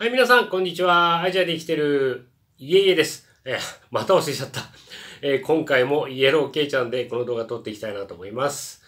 はい、皆さん、こんにちは。アジアで生きてる、いえいえです。えまた忘れちゃった。えー、今回もイエローケイちゃんでこの動画撮っていきたいなと思います。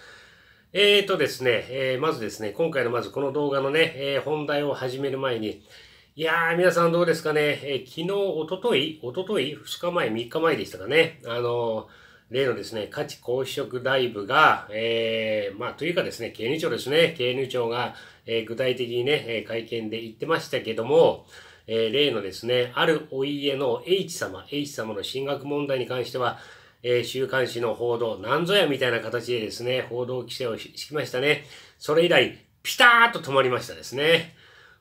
えーとですね、えー、まずですね、今回のまずこの動画のね、えー、本題を始める前に、いやー、皆さんどうですかね、えー、昨日、おととい、おととい、2日前、3日前でしたかね、あのー例のですね、価値公職ライブが、えー、まあ、というかですね、経理庁ですね、経理庁が、えー、具体的にね、会見で言ってましたけども、えー、例のですね、あるお家の H 様、H 様の進学問題に関しては、えー、週刊誌の報道、なんぞやみたいな形でですね、報道規制を敷きましたね。それ以来、ピターッと止まりましたですね。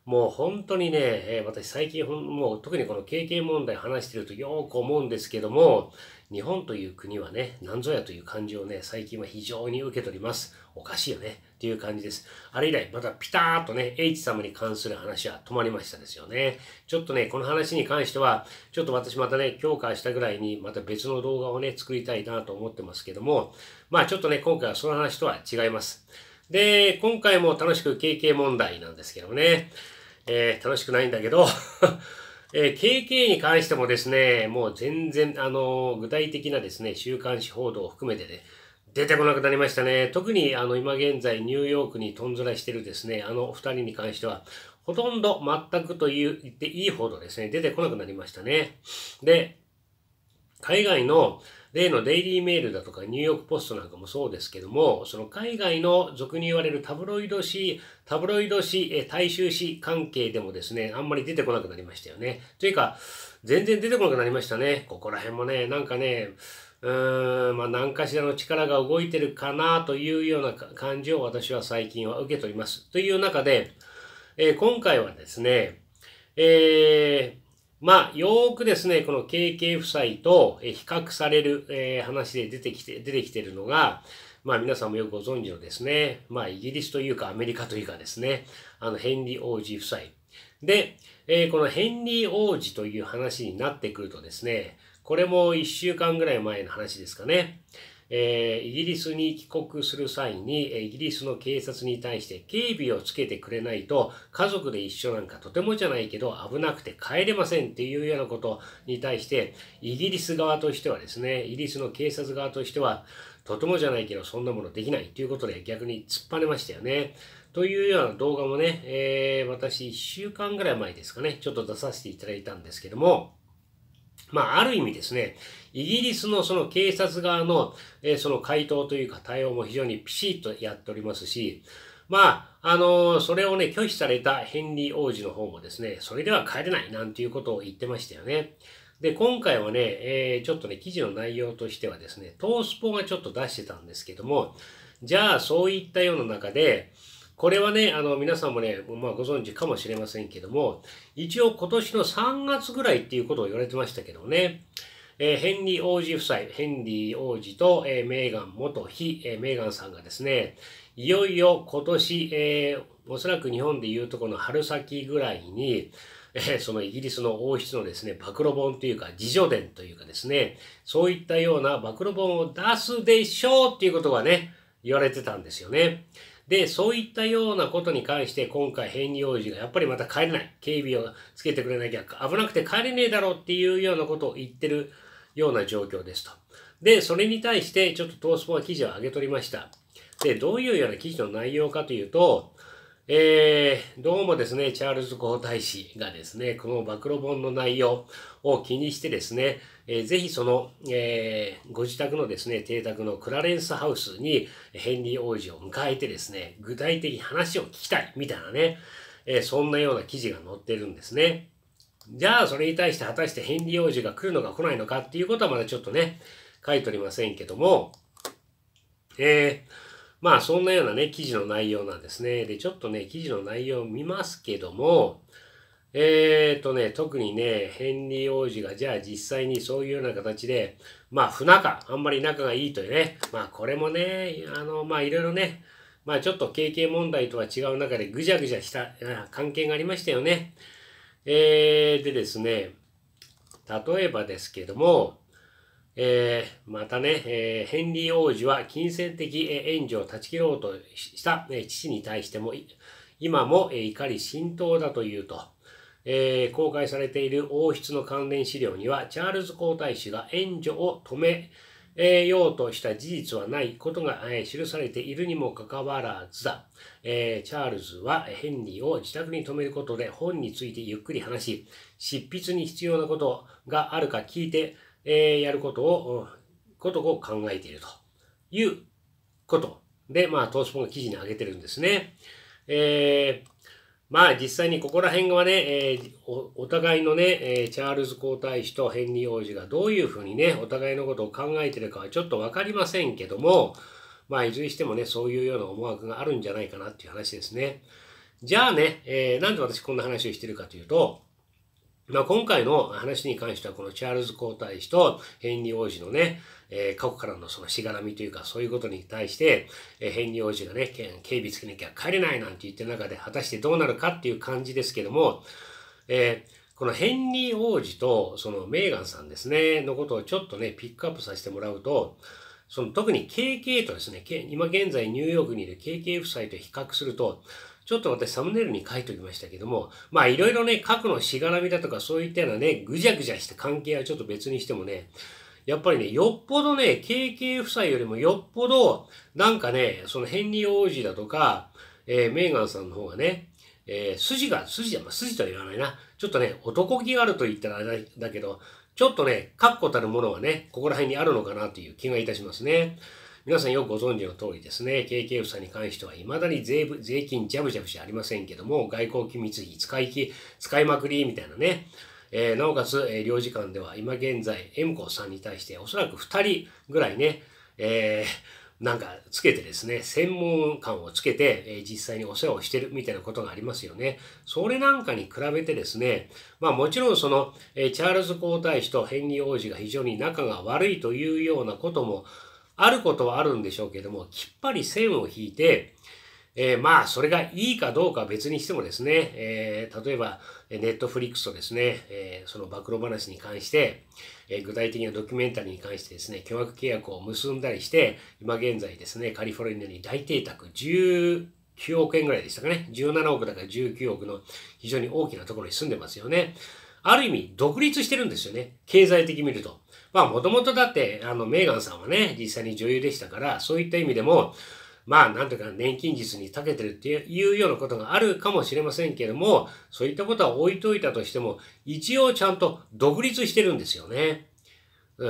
もう本当にね、え私最近ほん、もう特にこの経験問題話してるとよく思うんですけども、日本という国はね、なんぞやという感じをね、最近は非常に受け取ります。おかしいよね。っていう感じです。あれ以来、またピターっとね、H 様に関する話は止まりましたですよね。ちょっとね、この話に関しては、ちょっと私またね、強化したぐらいに、また別の動画をね、作りたいなと思ってますけども、まあちょっとね、今回はその話とは違います。で、今回も楽しく KK 問題なんですけどね。えー、楽しくないんだけど えー、KK に関してもですね、もう全然、あのー、具体的なですね、週刊誌報道を含めてね、出てこなくなりましたね。特に、あの、今現在、ニューヨークにとんずらしてるですね、あの、二人に関しては、ほとんど全くと言っていいほどですね、出てこなくなりましたね。で、海外の、例のデイリーメールだとかニューヨークポストなんかもそうですけども、その海外の俗に言われるタブロイド紙、タブロイド紙、大衆紙関係でもですね、あんまり出てこなくなりましたよね。というか、全然出てこなくなりましたね。ここら辺もね、なんかね、うーん、まあ何かしらの力が動いてるかなというような感じを私は最近は受け取ります。という中で、えー、今回はですね、えーまあ、よーくですね、この KK 夫妻と比較される、えー、話で出てきて、出てきてるのが、まあ皆さんもよくご存知のですね、まあイギリスというかアメリカというかですね、あのヘンリー王子夫妻。で、えー、このヘンリー王子という話になってくるとですね、これも1週間ぐらい前の話ですかね。えー、イギリスに帰国する際に、イギリスの警察に対して警備をつけてくれないと、家族で一緒なんかとてもじゃないけど危なくて帰れませんっていうようなことに対して、イギリス側としてはですね、イギリスの警察側としては、とてもじゃないけどそんなものできないということで逆に突っぱねましたよね。というような動画もね、えー、私1週間ぐらい前ですかね、ちょっと出させていただいたんですけども、まあ、ある意味ですね、イギリスのその警察側の、えー、その回答というか対応も非常にピシッとやっておりますし、まあ、あのー、それをね、拒否されたヘンリー王子の方もですね、それでは帰れないなんていうことを言ってましたよね。で、今回はね、えー、ちょっとね、記事の内容としてはですね、トースポがちょっと出してたんですけども、じゃあそういったような中で、これはね、あの、皆さんもね、まあ、ご存知かもしれませんけども、一応今年の3月ぐらいっていうことを言われてましたけどね、えー、ヘンリー王子夫妻、ヘンリー王子と、えー、メーガン元妃、えー、メーガンさんがですね、いよいよ今年、えおそらく日本でいうとこの春先ぐらいに、えそのイギリスの王室のですね、暴露本というか、自助伝というかですね、そういったような暴露本を出すでしょうっていうことがね、言われてたんですよね。で、そういったようなことに関して今回ヘンリー王子がやっぱりまた帰れない。警備をつけてくれなきゃ危なくて帰れねえだろうっていうようなことを言ってるような状況ですと。で、それに対してちょっとトースポは記事を上げ取りました。で、どういうような記事の内容かというと、えー、どうもですね、チャールズ皇太子がですね、この暴露本の内容を気にしてですね、えー、ぜひその、えー、ご自宅のですね、邸宅のクラレンスハウスにヘンリー王子を迎えてですね、具体的に話を聞きたい、みたいなね、えー、そんなような記事が載ってるんですね。じゃあ、それに対して果たしてヘンリー王子が来るのか来ないのかっていうことはまだちょっとね、書いておりませんけども、えー、まあそんなようなね、記事の内容なんですね。で、ちょっとね、記事の内容を見ますけども、えーとね、特にね、ヘンリー王子がじゃあ実際にそういうような形で、まあ不仲、あんまり仲がいいというね、まあこれもね、あの、まあいろいろね、まあちょっと経験問題とは違う中でぐじゃぐじゃした関係がありましたよね。えー、でですね、例えばですけども、えー、またね、えー、ヘンリー王子は金銭的援助を断ち切ろうとした、え父に対しても、今も、え怒り浸透だというと、えー、公開されている王室の関連資料には、チャールズ皇太子が援助を止め、えー、ようとした事実はないことが、えー、記されているにもかかわらずだ、えー、チャールズはヘンリーを自宅に泊めることで本についてゆっくり話し、執筆に必要なことがあるか聞いて、えやることを、ことを考えているということで、まあ、トースポンが記事に挙げてるんですね。えー、まあ実際にここら辺はね、えー、お互いのね、えー、チャールズ皇太子とヘンリー王子がどういうふうにね、お互いのことを考えてるかはちょっとわかりませんけども、まあいずれにしてもね、そういうような思惑があるんじゃないかなっていう話ですね。じゃあね、えー、なんで私こんな話をしてるかというと、まあ、今回の話に関しては、このチャールズ皇太子とヘンリー王子のね、えー、過去からのそのしがらみというか、そういうことに対して、えー、ヘンリー王子がね、警備つけなきゃ帰れないなんて言ってる中で、果たしてどうなるかっていう感じですけども、えー、このヘンリー王子とそのメーガンさんですね、のことをちょっとね、ピックアップさせてもらうと、その特に KK とですね、今現在ニューヨークにいる KK 夫妻と比較すると、ちょっと私サムネイルに書いておきましたけども、まあいろいろね、過去のしがらみだとかそういったようなね、ぐじゃぐじゃした関係はちょっと別にしてもね、やっぱりね、よっぽどね、KK 夫妻よりもよっぽど、なんかね、そのヘンリー王子だとか、えー、メーガンさんの方がね、えー、筋が、筋じゃ、まあ、筋とは言わないな。ちょっとね、男気があると言ったらあれだけど、ちょっとね、確固たるものはね、ここら辺にあるのかなという気がいたしますね。皆さんよくご存知の通りですね、KK 夫さんに関しては未だに税税金ジャブジャブじゃありませんけども、外交機密費使いき、使いまくりみたいなね、えー、なおかつ、えー、領事館では今現在、M 子さんに対しておそらく2人ぐらいね、えー、なんかつけてですね、専門官をつけて、えー、実際にお世話をしてるみたいなことがありますよね。それなんかに比べてですね、まあもちろんその、えチャールズ皇太子とヘンリー王子が非常に仲が悪いというようなことも、あることはあるんでしょうけども、きっぱり線を引いて、えー、まあ、それがいいかどうかは別にしてもですね、えー、例えば、ネットフリックスとですね、えー、その暴露話に関して、え具体的なドキュメンタリーに関してですね、巨額契約を結んだりして、今現在ですね、カリフォルニアに大邸宅1 9億円ぐらいでしたかね。17億だから19億の非常に大きなところに住んでますよね。ある意味、独立してるんですよね。経済的見ると。まあもともとだって、あの、メーガンさんはね、実際に女優でしたから、そういった意味でも、まあ、なんとか年金術に長けてるっていうようなことがあるかもしれませんけれども、そういったことは置いといたとしても、一応ちゃんと独立してるんですよね。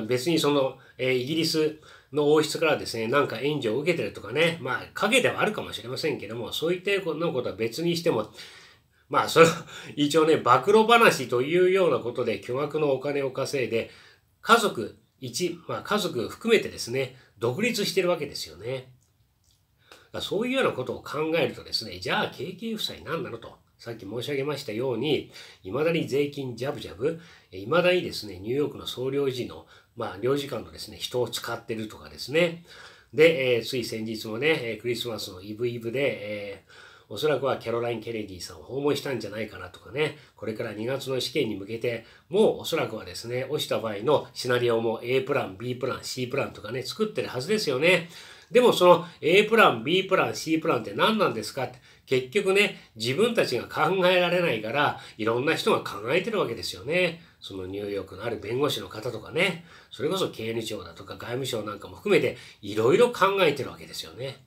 別にその、えー、イギリスの王室からですね、なんか援助を受けてるとかね、まあ、影ではあるかもしれませんけども、そういったようなことは別にしても、まあ、それ、一応ね、暴露話というようなことで巨額のお金を稼いで、家族一、まあ、家族含めてですね、独立してるわけですよね。そういうようなことを考えるとですね、じゃあ経験負債何なのと、さっき申し上げましたように、いまだに税金ジャブジャブ、いまだにですね、ニューヨークの総領事の、まあ、領事館のですね、人を使ってるとかですね、で、えー、つい先日もね、クリスマスのイブイブで、えーおそらくはキャロライン・ケネディさんを訪問したんじゃないかなとかね、これから2月の試験に向けて、もうおそらくはですね、落ちた場合のシナリオも A プラン、B プラン、C プランとかね、作ってるはずですよね。でもその A プラン、B プラン、C プランって何なんですかって、結局ね、自分たちが考えられないから、いろんな人が考えてるわけですよね。そのニューヨークのある弁護士の方とかね、それこそ経営庁だとか外務省なんかも含めて、いろいろ考えてるわけですよね。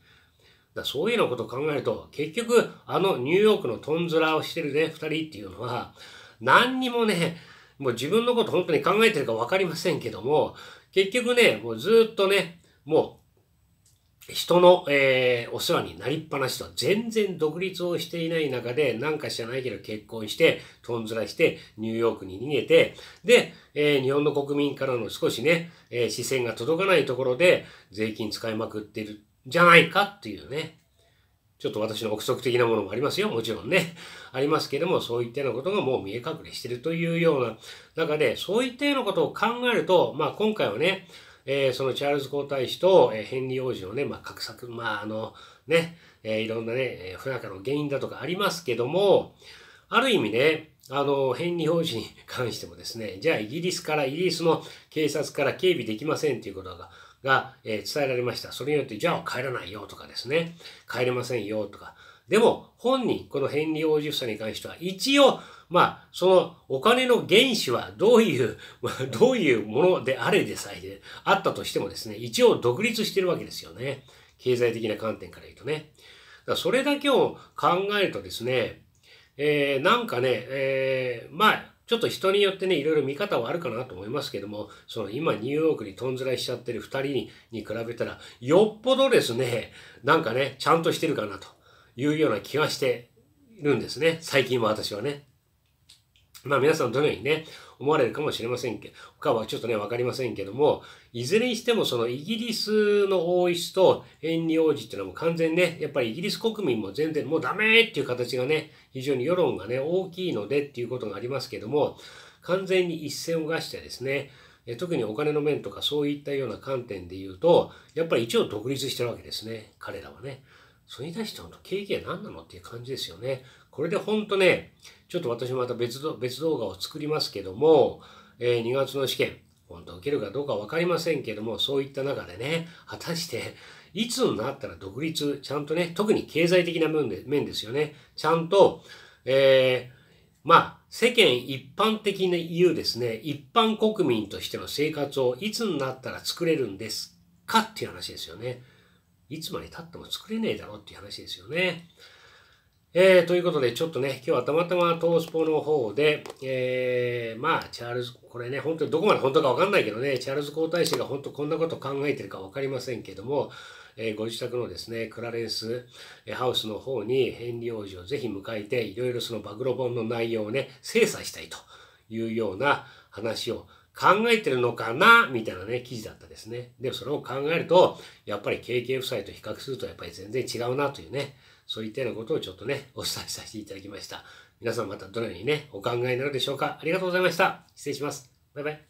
だそういうようなことを考えると、結局、あのニューヨークのトンズラをしてるね、二人っていうのは、何にもね、もう自分のこと本当に考えてるか分かりませんけども、結局ね、もうずっとね、もう、人の、えー、お世話になりっぱなしと、全然独立をしていない中で、なんか知らないけど結婚して、とんずらして、ニューヨークに逃げて、で、えー、日本の国民からの少しね、えー、視線が届かないところで、税金使いまくってるじゃないかっていうね。ちょっと私の憶測的なものもありますよ。もちろんね。ありますけども、そういったようなことがもう見え隠れしてるというような中で、そういったようなことを考えると、まあ今回はね、えー、そのチャールズ皇太子と、えー、ヘンリー王子のね、まあ、格策、まああの、ね、えー、いろんなね、えー、不仲の原因だとかありますけども、ある意味ね、あの、ヘンリー王子に関してもですね、じゃあイギリスから、イギリスの警察から警備できませんっていうことがが、え伝えられました。それによって、じゃあ帰らないよとかですね、帰れませんよとか。でも、本人、このヘンリー王子夫妻に関しては、一応、まあ、そのお金の原資はどういう、まあ、どういうものであれでさえあったとしてもですね、一応独立してるわけですよね。経済的な観点から言うとね。だそれだけを考えるとですね、えー、なんかね、えー、まあ、ちょっと人によってね、いろいろ見方はあるかなと思いますけども、その今ニューヨークにとんずらいしちゃってる2人にに比べたら、よっぽどですね、なんかね、ちゃんとしてるかなというような気がしているんですね。最近は私はね。まあ皆さんどのようにね、思われるかもしれませんけど、他はちょっとね、わかりませんけども、いずれにしてもそのイギリスの王室とヘンリー王子っていうのはもう完全ね、やっぱりイギリス国民も全然もうダメっていう形がね、非常に世論がね、大きいのでっていうことがありますけども、完全に一線を画してですね、特にお金の面とかそういったような観点で言うと、やっぱり一応独立してるわけですね、彼らはね。それに対して本当経験は何なのっていう感じですよね。これで本当ね、ちょっと私もまた別別動画を作りますけども、えー、2月の試験、本当受けるかどうか分かりませんけども、そういった中でね、果たして、いつになったら独立、ちゃんとね、特に経済的な面で面ですよね、ちゃんと、えー、まあ、世間一般的に言うですね、一般国民としての生活をいつになったら作れるんですかっていう話ですよね。いつまでたっても作れねえだろっていう話ですよね。えー、ということで、ちょっとね、今日はたまたまトースポの方で、えー、まあ、チャールズ、これね、本当にどこまで本当かわかんないけどね、チャールズ皇太子が本当こんなこと考えてるかわかりませんけども、えー、ご自宅のですね、クラレンスハウスの方にヘンリー王子をぜひ迎えて、いろいろその暴露本の内容をね、精査したいというような話を考えてるのかなみたいなね、記事だったですね。でもそれを考えると、やっぱり KK 夫妻と比較するとやっぱり全然違うなというね、そういったようなことをちょっとね、お伝えさせていただきました。皆さんまたどのようにね、お考えになるでしょうか。ありがとうございました。失礼します。バイバイ。